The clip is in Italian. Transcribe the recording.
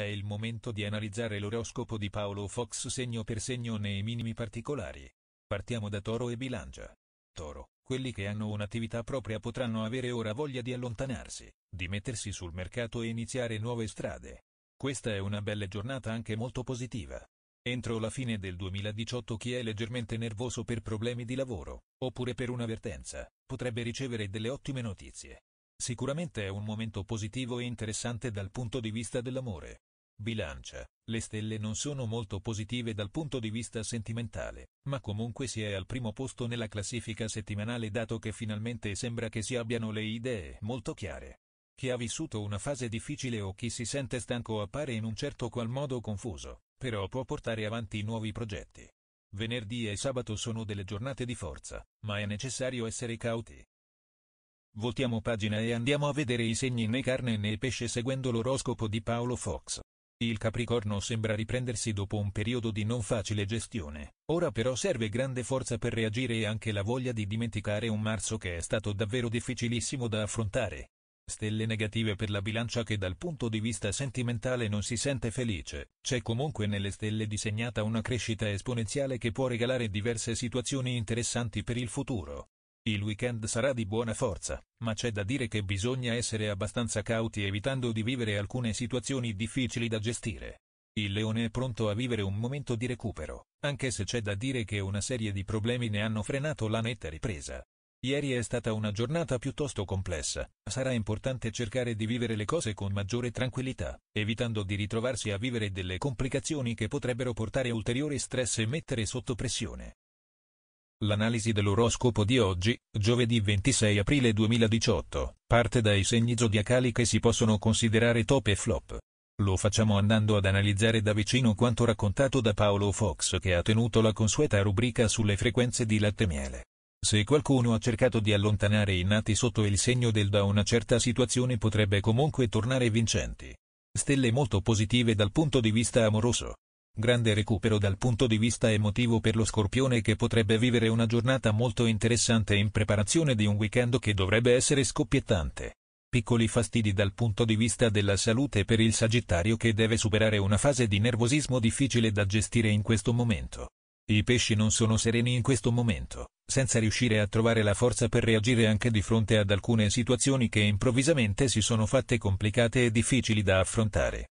È il momento di analizzare l'oroscopo di Paolo Fox segno per segno nei minimi particolari. Partiamo da Toro e Bilancia. Toro, quelli che hanno un'attività propria potranno avere ora voglia di allontanarsi, di mettersi sul mercato e iniziare nuove strade. Questa è una bella giornata anche molto positiva. Entro la fine del 2018 chi è leggermente nervoso per problemi di lavoro, oppure per un'avvertenza, potrebbe ricevere delle ottime notizie. Sicuramente è un momento positivo e interessante dal punto di vista dell'amore. Bilancia, le stelle non sono molto positive dal punto di vista sentimentale, ma comunque si è al primo posto nella classifica settimanale dato che finalmente sembra che si abbiano le idee molto chiare. Chi ha vissuto una fase difficile o chi si sente stanco appare in un certo qual modo confuso, però può portare avanti nuovi progetti. Venerdì e sabato sono delle giornate di forza, ma è necessario essere cauti. Voltiamo pagina e andiamo a vedere i segni né carne né pesce seguendo l'oroscopo di Paolo Fox. Il Capricorno sembra riprendersi dopo un periodo di non facile gestione, ora però serve grande forza per reagire e anche la voglia di dimenticare un marzo che è stato davvero difficilissimo da affrontare. Stelle negative per la bilancia che dal punto di vista sentimentale non si sente felice, c'è comunque nelle stelle disegnata una crescita esponenziale che può regalare diverse situazioni interessanti per il futuro. Il weekend sarà di buona forza, ma c'è da dire che bisogna essere abbastanza cauti evitando di vivere alcune situazioni difficili da gestire. Il leone è pronto a vivere un momento di recupero, anche se c'è da dire che una serie di problemi ne hanno frenato la netta ripresa. Ieri è stata una giornata piuttosto complessa, sarà importante cercare di vivere le cose con maggiore tranquillità, evitando di ritrovarsi a vivere delle complicazioni che potrebbero portare ulteriore stress e mettere sotto pressione. L'analisi dell'oroscopo di oggi, giovedì 26 aprile 2018, parte dai segni zodiacali che si possono considerare top e flop. Lo facciamo andando ad analizzare da vicino quanto raccontato da Paolo Fox che ha tenuto la consueta rubrica sulle frequenze di latte miele. Se qualcuno ha cercato di allontanare i nati sotto il segno del da una certa situazione potrebbe comunque tornare vincenti. Stelle molto positive dal punto di vista amoroso. Grande recupero dal punto di vista emotivo per lo Scorpione che potrebbe vivere una giornata molto interessante in preparazione di un weekend che dovrebbe essere scoppiettante. Piccoli fastidi dal punto di vista della salute per il Sagittario che deve superare una fase di nervosismo difficile da gestire in questo momento. I pesci non sono sereni in questo momento, senza riuscire a trovare la forza per reagire anche di fronte ad alcune situazioni che improvvisamente si sono fatte complicate e difficili da affrontare.